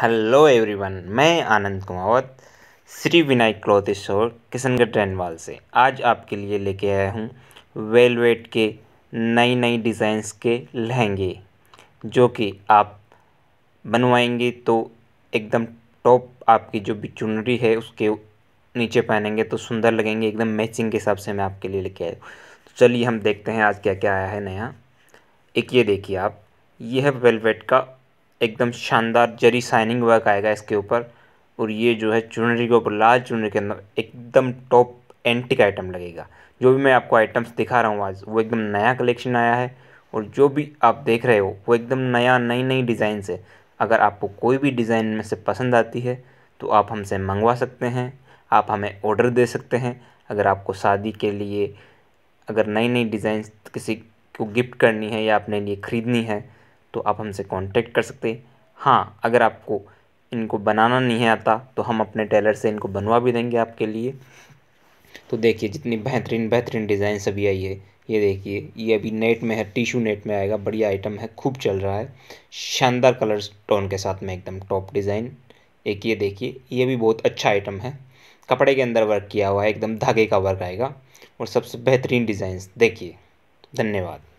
hello everyone मैं Anand Kumawat Shri Vinayak cloth store Kishangarh ट्रेनवाल से आज आपके लिए लेके आया हूँ वेलवेट के नई नई डिज़ाइंस के लहंगे जो कि आप बनवाएंगे तो एकदम टॉप आपकी जो भी चुनरी है उसके नीचे पहनेंगे तो सुंदर लगेंगे एकदम मैचिंग के हिसाब से मैं आपके लिए लेके आया हूँ तो चलिए हम देखते हैं आज क्या क्या आया है नया एक ये देखिए आप यह है वेलवेट का एकदम शानदार जरी शाइनिंग वर्क आएगा इसके ऊपर और ये जो है चुनरी के ऊपर लाल चुनरी के अंदर एकदम टॉप एंटिक आइटम लगेगा जो भी मैं आपको आइटम्स दिखा रहा हूँ आज वो एकदम नया कलेक्शन आया है और जो भी आप देख रहे हो वो एकदम नया नई नई डिज़ाइन से अगर आपको कोई भी डिज़ाइन में से पसंद आती है तो आप हमसे मंगवा सकते हैं आप हमें ऑर्डर दे सकते हैं अगर आपको शादी के लिए अगर नई नई डिज़ाइन किसी को गिफ्ट करनी है या अपने लिए ख़रीदनी है तो आप हमसे कांटेक्ट कर सकते हैं हाँ अगर आपको इनको बनाना नहीं आता तो हम अपने टेलर से इनको बनवा भी देंगे आपके लिए तो देखिए जितनी बेहतरीन बेहतरीन डिज़ाइन सभी आई है ये देखिए ये अभी नेट में है टिशू नेट में आएगा बढ़िया आइटम है खूब चल रहा है शानदार कलर्स टोन के साथ में एकदम टॉप डिज़ाइन एक ये देखिए ये भी बहुत अच्छा आइटम है कपड़े के अंदर वर्क किया हुआ है एकदम धागे का वर्क आएगा और सबसे बेहतरीन डिज़ाइंस देखिए धन्यवाद